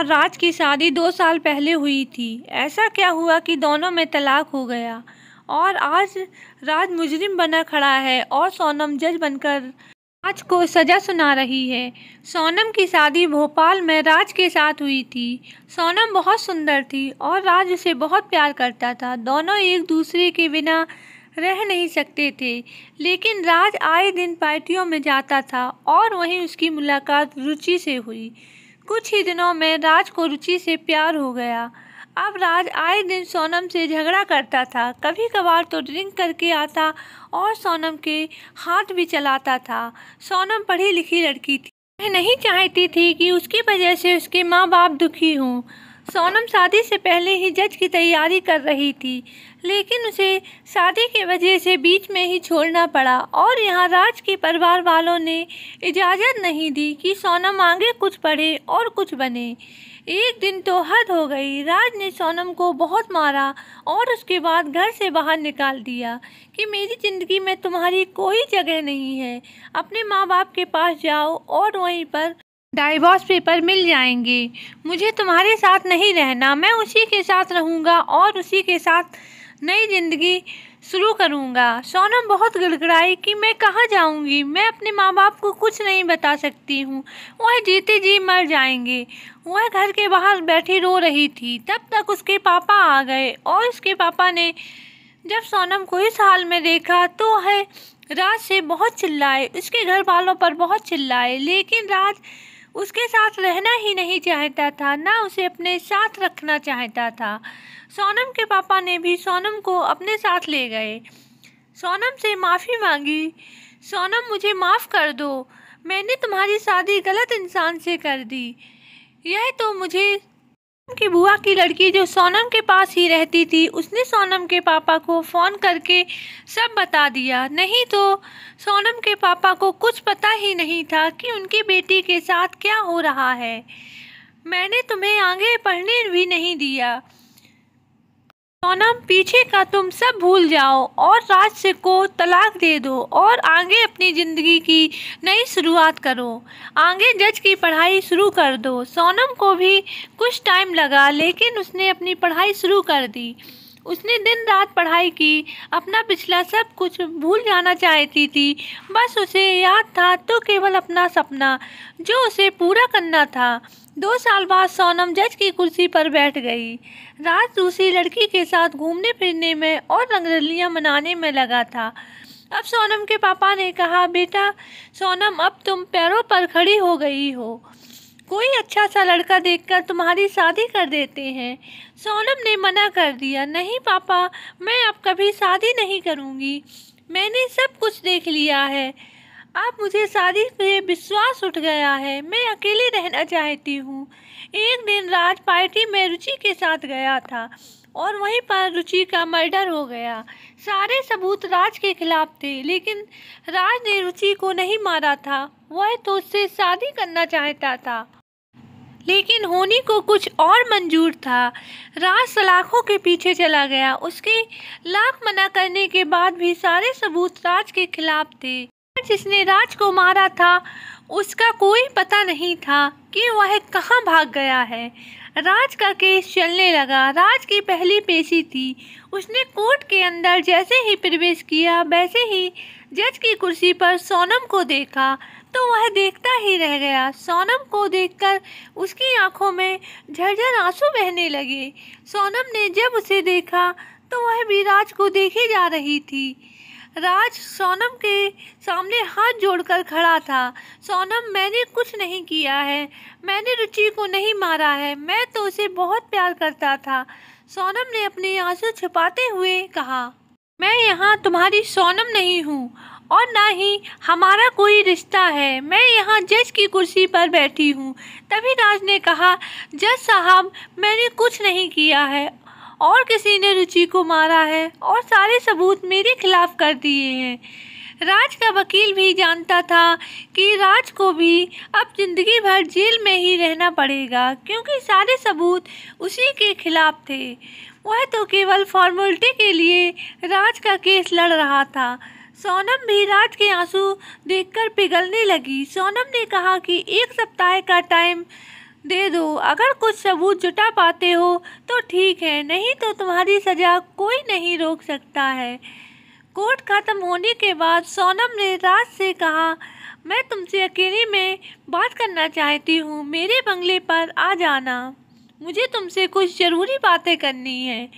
और राज की शादी दो साल पहले हुई थी ऐसा क्या हुआ कि दोनों में तलाक हो गया और आज राज मुजरिम बना खड़ा है और सोनम जज बनकर राज को सज़ा सुना रही है सोनम की शादी भोपाल में राज के साथ हुई थी सोनम बहुत सुंदर थी और राज उसे बहुत प्यार करता था दोनों एक दूसरे के बिना रह नहीं सकते थे लेकिन राज आए दिन पार्टियों में जाता था और वहीं उसकी मुलाकात रुचि से हुई कुछ ही दिनों में राज को रुचि से प्यार हो गया अब राज आए दिन सोनम से झगड़ा करता था कभी कभार तो ड्रिंक करके आता और सोनम के हाथ भी चलाता था सोनम पढ़ी लिखी लड़की थी वह नहीं चाहती थी कि उसकी वजह से उसके माँ बाप दुखी हों सोनम शादी से पहले ही जज की तैयारी कर रही थी लेकिन उसे शादी की वजह से बीच में ही छोड़ना पड़ा और यहाँ राज के परिवार वालों ने इजाज़त नहीं दी कि सोनम आगे कुछ पढ़े और कुछ बने एक दिन तो हद हो गई राज ने सोनम को बहुत मारा और उसके बाद घर से बाहर निकाल दिया कि मेरी ज़िंदगी में तुम्हारी कोई जगह नहीं है अपने माँ बाप के पास जाओ और वहीं पर डाइवोर्स पेपर मिल जाएंगे मुझे तुम्हारे साथ नहीं रहना मैं उसी के साथ रहूँगा और उसी के साथ नई जिंदगी शुरू करूँगा सोनम बहुत गड़गड़ाई कि मैं कहाँ जाऊँगी मैं अपने माँ बाप को कुछ नहीं बता सकती हूँ वह जीते जी मर जाएंगे वह घर के बाहर बैठी रो रही थी तब तक उसके पापा आ गए और उसके पापा ने जब सोनम को इस हाल में देखा तो वह राज से बहुत चिल्लाए उसके घर वालों पर बहुत चिल्लाए लेकिन राज उसके साथ रहना ही नहीं चाहता था ना उसे अपने साथ रखना चाहता था सोनम के पापा ने भी सोनम को अपने साथ ले गए सोनम से माफ़ी मांगी सोनम मुझे माफ़ कर दो मैंने तुम्हारी शादी गलत इंसान से कर दी यह तो मुझे की बुआ की लड़की जो सोनम के पास ही रहती थी उसने सोनम के पापा को फ़ोन करके सब बता दिया नहीं तो सोनम के पापा को कुछ पता ही नहीं था कि उनकी बेटी के साथ क्या हो रहा है मैंने तुम्हें आगे पढ़ने भी नहीं दिया सोनम पीछे का तुम सब भूल जाओ और राज को तलाक दे दो और आगे अपनी ज़िंदगी की नई शुरुआत करो आगे जज की पढ़ाई शुरू कर दो सोनम को भी कुछ टाइम लगा लेकिन उसने अपनी पढ़ाई शुरू कर दी उसने दिन रात पढ़ाई की अपना पिछला सब कुछ भूल जाना चाहती थी बस उसे याद था तो केवल अपना सपना जो उसे पूरा करना था दो साल बाद सोनम जज की कुर्सी पर बैठ गई राज दूसरी लड़की के साथ घूमने फिरने में और रंगरलियाँ मनाने में लगा था अब सोनम के पापा ने कहा बेटा सोनम अब तुम पैरों पर खड़ी हो गई हो कोई अच्छा सा लड़का देखकर तुम्हारी शादी कर देते हैं सोनम ने मना कर दिया नहीं पापा मैं अब कभी शादी नहीं करूँगी मैंने सब कुछ देख लिया है अब मुझे शादी पे विश्वास उठ गया है मैं अकेले रहना चाहती हूँ एक दिन राज पार्टी में रुचि के साथ गया था और वहीं पर रुचि का मर्डर हो गया सारे सबूत राज के खिलाफ थे लेकिन राज ने रुचि को नहीं मारा था वह तो उससे शादी करना चाहता था लेकिन होनी को कुछ और मंजूर था राज सलाखों के पीछे चला गया उसके लाख मना करने के बाद भी सारे सबूत राज के खिलाफ थे जिसने राज को मारा था उसका कोई पता नहीं था कि वह कहाँ भाग गया है राज का केस चलने लगा राज की पहली पेशी थी उसने कोर्ट के अंदर जैसे ही प्रवेश किया वैसे ही जज की कुर्सी पर सोनम को देखा तो वह देखता ही रह गया सोनम को देखकर उसकी आंखों में झरझर आंसू बहने लगे सोनम ने जब उसे देखा तो वह भी राज को देखी जा रही थी राज सोनम के सामने हाथ जोड़कर खड़ा था सोनम मैंने कुछ नहीं किया है मैंने रुचि को नहीं मारा है मैं तो उसे बहुत प्यार करता था सोनम ने अपने आंसू छुपाते हुए कहा मैं यहाँ तुम्हारी सोनम नहीं हूँ और ना ही हमारा कोई रिश्ता है मैं यहाँ जज की कुर्सी पर बैठी हूँ तभी राज ने कहा जज साहब मैंने कुछ नहीं किया है और किसी ने रुचि को मारा है और सारे सबूत मेरे खिलाफ कर दिए हैं राज का वकील भी जानता था कि राज को भी अब जिंदगी भर जेल में ही रहना पड़ेगा क्योंकि सारे सबूत उसी के खिलाफ थे वह तो केवल फॉर्मेलिटी के लिए राज का केस लड़ रहा था सोनम भी राज के आंसू देखकर पिघलने लगी सोनम ने कहा कि एक सप्ताह का टाइम दे दो अगर कुछ सबूत जुटा पाते हो तो ठीक है नहीं तो तुम्हारी सज़ा कोई नहीं रोक सकता है कोर्ट ख़त्म होने के बाद सोनम ने राज से कहा मैं तुमसे अकेले में बात करना चाहती हूँ मेरे बंगले पर आ जाना मुझे तुमसे कुछ ज़रूरी बातें करनी है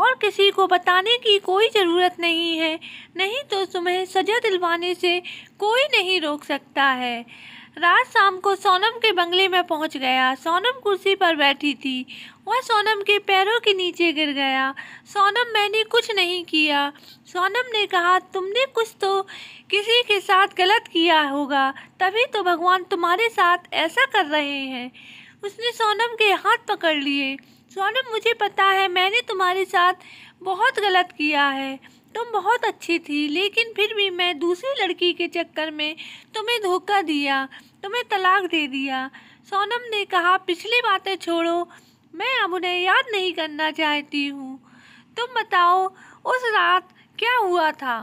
और किसी को बताने की कोई ज़रूरत नहीं है नहीं तो तुम्हें सज़ा दिलवाने से कोई नहीं रोक सकता है रात शाम को सोनम के बंगले में पहुंच गया सोनम कुर्सी पर बैठी थी वह सोनम के पैरों के नीचे गिर गया सोनम मैंने कुछ नहीं किया सोनम ने कहा तुमने कुछ तो किसी के साथ गलत किया होगा तभी तो भगवान तुम्हारे साथ ऐसा कर रहे हैं उसने सोनम के हाथ पकड़ लिए सोनम मुझे पता है मैंने तुम्हारे साथ बहुत गलत किया है तुम बहुत अच्छी थी लेकिन फिर भी मैं दूसरी लड़की के चक्कर में तुम्हें धोखा दिया तुम्हें तलाक दे दिया सोनम ने कहा पिछली बातें छोड़ो मैं अब उन्हें याद नहीं करना चाहती हूँ तुम बताओ उस रात क्या हुआ था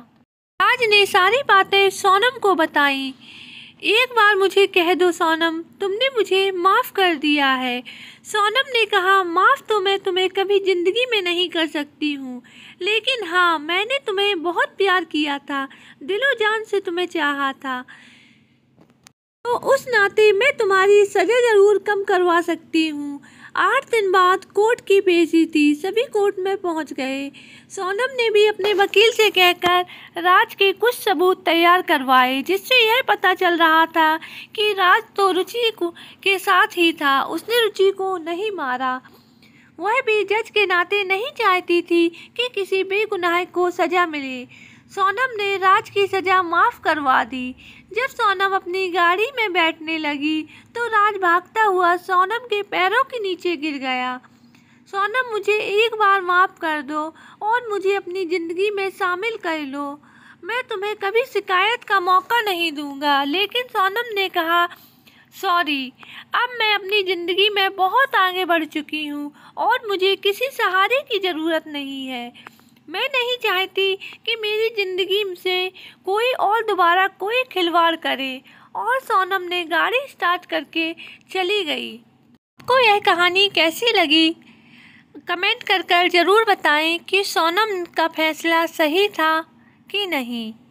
राज ने सारी बातें सोनम को बताई एक बार मुझे कह दो सोनम तुमने मुझे माफ़ कर दिया है सोनम ने कहा माफ़ तो मैं तुम्हें कभी ज़िंदगी में नहीं कर सकती हूँ लेकिन हाँ मैंने तुम्हें बहुत प्यार किया था दिलो जान से तुम्हें चाहा था तो उस नाते मैं तुम्हारी सज़ा ज़रूर कम करवा सकती हूँ आठ दिन बाद कोर्ट की पेशी थी सभी कोर्ट में पहुंच गए सोनम ने भी अपने वकील से कहकर राज के कुछ सबूत तैयार करवाए जिससे यह पता चल रहा था कि राज तो रुचि को के साथ ही था उसने रुचि को नहीं मारा वह भी जज के नाते नहीं चाहती थी कि किसी बेगुनाह को सज़ा मिले सोनम ने राज की सज़ा माफ़ करवा दी जब सोनम अपनी गाड़ी में बैठने लगी तो राज भागता हुआ सोनम के पैरों के नीचे गिर गया सोनम मुझे एक बार माफ़ कर दो और मुझे अपनी ज़िंदगी में शामिल कर लो मैं तुम्हें कभी शिकायत का मौका नहीं दूंगा लेकिन सोनम ने कहा सॉरी अब मैं अपनी ज़िंदगी में बहुत आगे बढ़ चुकी हूँ और मुझे किसी सहारे की ज़रूरत नहीं है मैं नहीं चाहती कि मेरी ज़िंदगी से कोई और दोबारा कोई खिलवाड़ करे और सोनम ने गाड़ी स्टार्ट करके चली गई आपको यह कहानी कैसी लगी कमेंट कर कर ज़रूर बताएं कि सोनम का फैसला सही था कि नहीं